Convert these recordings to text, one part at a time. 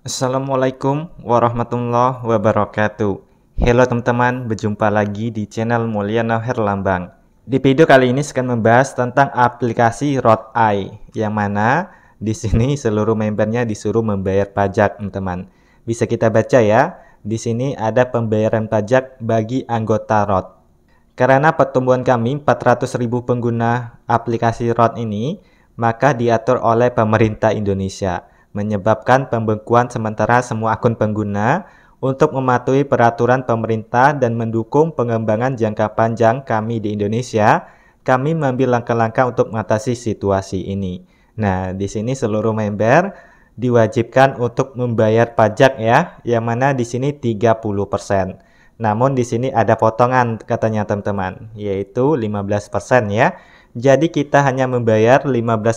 Assalamualaikum warahmatullahi wabarakatuh Halo teman-teman, berjumpa lagi di channel Mulyana Herlambang Di video kali ini saya akan membahas tentang aplikasi Eye Yang mana di sini seluruh membernya disuruh membayar pajak teman-teman Bisa kita baca ya Di sini ada pembayaran pajak bagi anggota ROT Karena pertumbuhan kami 400.000 pengguna aplikasi ROT ini Maka diatur oleh pemerintah Indonesia menyebabkan pembekuan sementara semua akun pengguna untuk mematuhi peraturan pemerintah dan mendukung pengembangan jangka panjang kami di Indonesia, kami mengambil langkah-langkah untuk mengatasi situasi ini. Nah, di sini seluruh member diwajibkan untuk membayar pajak ya, yang mana di sini 30%. Namun di sini ada potongan katanya teman-teman, yaitu 15% ya. Jadi kita hanya membayar 15%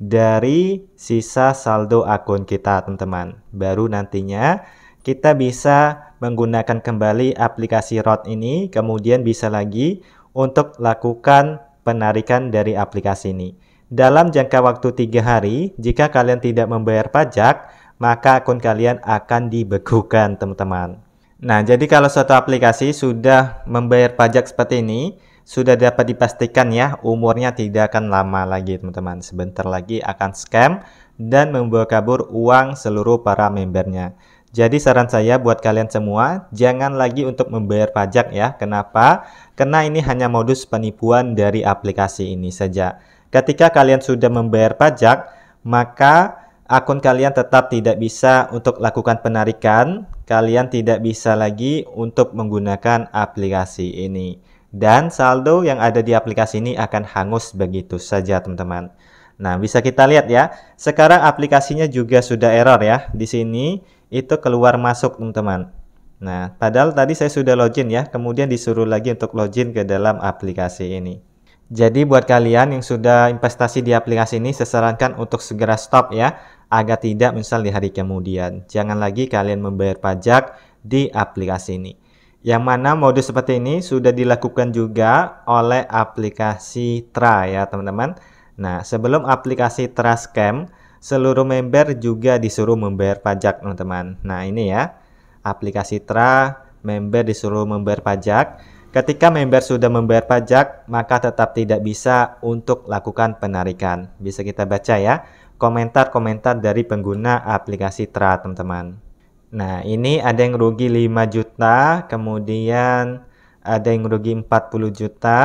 dari sisa saldo akun kita teman-teman. Baru nantinya kita bisa menggunakan kembali aplikasi ROT ini, kemudian bisa lagi untuk lakukan penarikan dari aplikasi ini. Dalam jangka waktu tiga hari, jika kalian tidak membayar pajak, maka akun kalian akan dibekukan teman-teman. Nah, jadi kalau suatu aplikasi sudah membayar pajak seperti ini, sudah dapat dipastikan ya umurnya tidak akan lama lagi teman-teman. Sebentar lagi akan scam dan membawa kabur uang seluruh para membernya. Jadi saran saya buat kalian semua jangan lagi untuk membayar pajak ya. Kenapa? Karena ini hanya modus penipuan dari aplikasi ini saja. Ketika kalian sudah membayar pajak, maka akun kalian tetap tidak bisa untuk lakukan penarikan. Kalian tidak bisa lagi untuk menggunakan aplikasi ini dan saldo yang ada di aplikasi ini akan hangus begitu saja teman-teman. Nah, bisa kita lihat ya. Sekarang aplikasinya juga sudah error ya. Di sini itu keluar masuk teman-teman. Nah, padahal tadi saya sudah login ya, kemudian disuruh lagi untuk login ke dalam aplikasi ini. Jadi buat kalian yang sudah investasi di aplikasi ini, saya sarankan untuk segera stop ya, agar tidak misal di hari kemudian. Jangan lagi kalian membayar pajak di aplikasi ini. Yang mana modus seperti ini sudah dilakukan juga oleh aplikasi Tra ya teman-teman. Nah sebelum aplikasi Tra Scam, seluruh member juga disuruh membayar pajak teman-teman. Nah ini ya, aplikasi Tra member disuruh membayar pajak. Ketika member sudah membayar pajak, maka tetap tidak bisa untuk lakukan penarikan. Bisa kita baca ya, komentar-komentar dari pengguna aplikasi Tra teman-teman. Nah, ini ada yang rugi 5 juta, kemudian ada yang rugi 40 juta,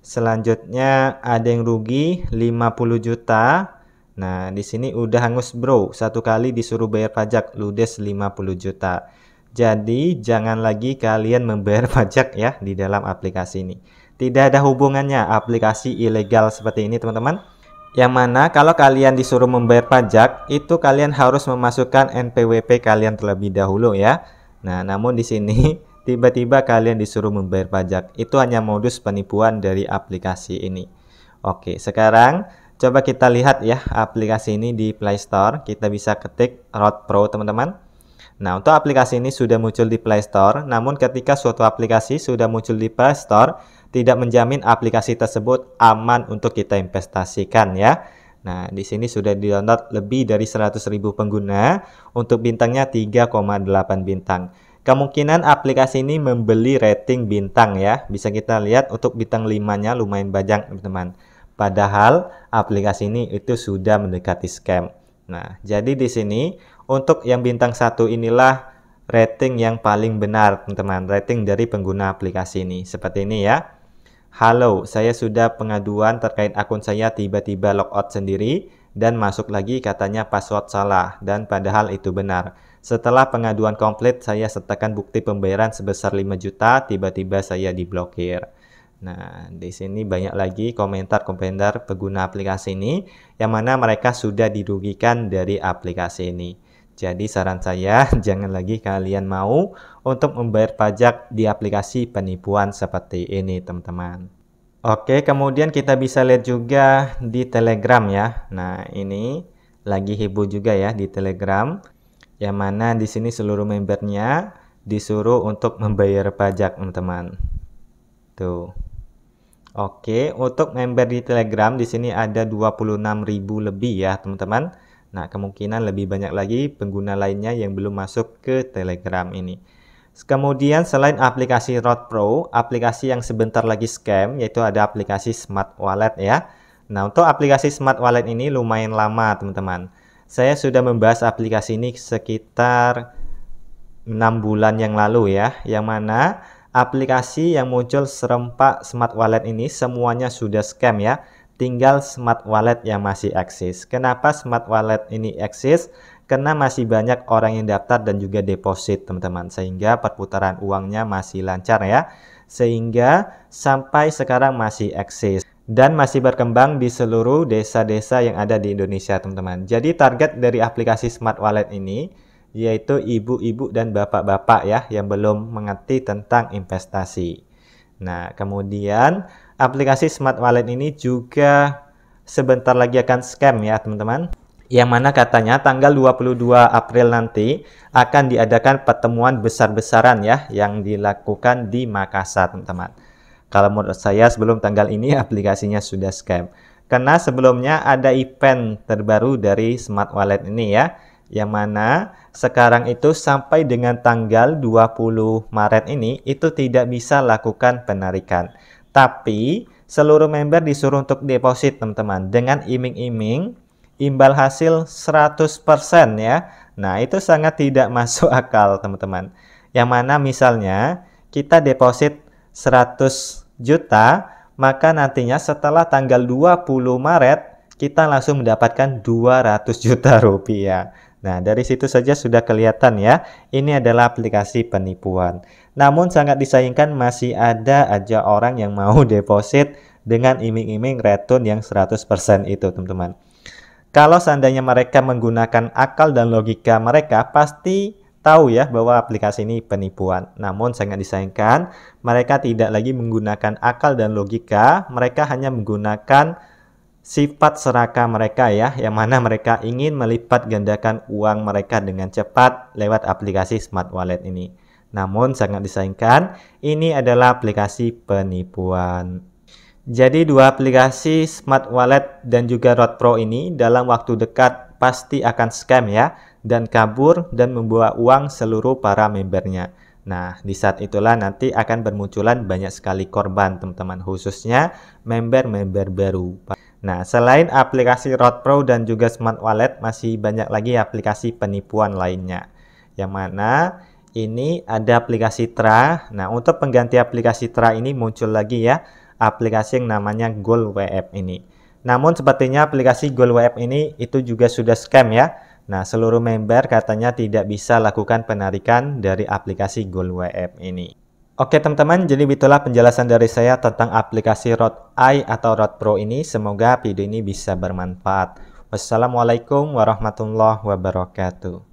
selanjutnya ada yang rugi 50 juta. Nah, di sini udah hangus bro, satu kali disuruh bayar pajak ludes 50 juta. Jadi, jangan lagi kalian membayar pajak ya di dalam aplikasi ini. Tidak ada hubungannya aplikasi ilegal seperti ini, teman-teman yang mana kalau kalian disuruh membayar pajak, itu kalian harus memasukkan NPWP kalian terlebih dahulu ya. Nah, namun di sini tiba-tiba kalian disuruh membayar pajak. Itu hanya modus penipuan dari aplikasi ini. Oke, sekarang coba kita lihat ya aplikasi ini di Play Store. Kita bisa ketik Road Pro, teman-teman. Nah, untuk aplikasi ini sudah muncul di Play Store, namun ketika suatu aplikasi sudah muncul di Play Store, tidak menjamin aplikasi tersebut aman untuk kita investasikan ya. Nah, di sini sudah di-download lebih dari 100.000 pengguna untuk bintangnya 3,8 bintang. Kemungkinan aplikasi ini membeli rating bintang ya. Bisa kita lihat untuk bintang 5-nya lumayan banyak, teman-teman. Padahal aplikasi ini itu sudah mendekati scam. Nah, jadi di sini untuk yang bintang satu inilah rating yang paling benar teman-teman, rating dari pengguna aplikasi ini. Seperti ini ya. Halo, saya sudah pengaduan terkait akun saya tiba-tiba logout sendiri dan masuk lagi katanya password salah dan padahal itu benar. Setelah pengaduan komplit, saya sertakan bukti pembayaran sebesar 5 juta, tiba-tiba saya diblokir. Nah, di sini banyak lagi komentar-komentar pengguna aplikasi ini yang mana mereka sudah dirugikan dari aplikasi ini. Jadi saran saya jangan lagi kalian mau untuk membayar pajak di aplikasi penipuan seperti ini teman-teman. Oke, kemudian kita bisa lihat juga di Telegram ya. Nah, ini lagi heboh juga ya di Telegram. Yang mana di sini seluruh membernya disuruh untuk membayar pajak, teman-teman. Tuh. Oke, untuk member di Telegram di sini ada 26.000 lebih ya, teman-teman. Nah, kemungkinan lebih banyak lagi pengguna lainnya yang belum masuk ke Telegram ini. Kemudian selain aplikasi Road Pro, aplikasi yang sebentar lagi scam yaitu ada aplikasi Smart Wallet ya. Nah, untuk aplikasi Smart Wallet ini lumayan lama, teman-teman. Saya sudah membahas aplikasi ini sekitar 6 bulan yang lalu ya, yang mana aplikasi yang muncul serempak Smart Wallet ini semuanya sudah scam ya tinggal smart wallet yang masih eksis. Kenapa smart wallet ini eksis? Karena masih banyak orang yang daftar dan juga deposit, teman-teman. Sehingga perputaran uangnya masih lancar ya. Sehingga sampai sekarang masih eksis dan masih berkembang di seluruh desa-desa yang ada di Indonesia, teman-teman. Jadi target dari aplikasi smart wallet ini yaitu ibu-ibu dan bapak-bapak ya yang belum mengerti tentang investasi. Nah, kemudian aplikasi smart wallet ini juga sebentar lagi akan scam ya teman-teman yang mana katanya tanggal 22 April nanti akan diadakan pertemuan besar-besaran ya yang dilakukan di Makassar teman-teman. Kalau menurut saya sebelum tanggal ini aplikasinya sudah scam. Karena sebelumnya ada event terbaru dari Smart Wallet ini ya yang mana sekarang itu sampai dengan tanggal 20 Maret ini itu tidak bisa lakukan penarikan. Tapi seluruh member disuruh untuk deposit teman-teman dengan iming-iming imbal hasil 100% ya. Nah itu sangat tidak masuk akal teman-teman. Yang mana misalnya kita deposit 100 juta maka nantinya setelah tanggal 20 Maret kita langsung mendapatkan 200 juta rupiah. Nah, dari situ saja sudah kelihatan ya, ini adalah aplikasi penipuan. Namun sangat disayangkan masih ada aja orang yang mau deposit dengan iming-iming return yang 100% itu, teman-teman. Kalau seandainya mereka menggunakan akal dan logika mereka, pasti tahu ya bahwa aplikasi ini penipuan. Namun sangat disayangkan, mereka tidak lagi menggunakan akal dan logika, mereka hanya menggunakan sifat serakah mereka ya, yang mana mereka ingin melipat gandakan uang mereka dengan cepat lewat aplikasi smart wallet ini. Namun sangat disayangkan, ini adalah aplikasi penipuan. Jadi dua aplikasi Smart Wallet dan juga Road Pro ini dalam waktu dekat pasti akan scam ya dan kabur dan membawa uang seluruh para membernya. Nah, di saat itulah nanti akan bermunculan banyak sekali korban teman-teman khususnya member-member baru. Nah, selain aplikasi Road Pro dan juga Smart Wallet, masih banyak lagi aplikasi penipuan lainnya. Yang mana ini ada aplikasi Tra. Nah, untuk pengganti aplikasi Tra ini muncul lagi ya aplikasi yang namanya Gold WF ini. Namun sepertinya aplikasi Gold WF ini itu juga sudah scam ya. Nah, seluruh member katanya tidak bisa lakukan penarikan dari aplikasi Gold WF ini. Oke teman-teman, jadi itulah penjelasan dari saya tentang aplikasi Rod i atau Rod Pro ini. Semoga video ini bisa bermanfaat. Wassalamualaikum warahmatullahi wabarakatuh.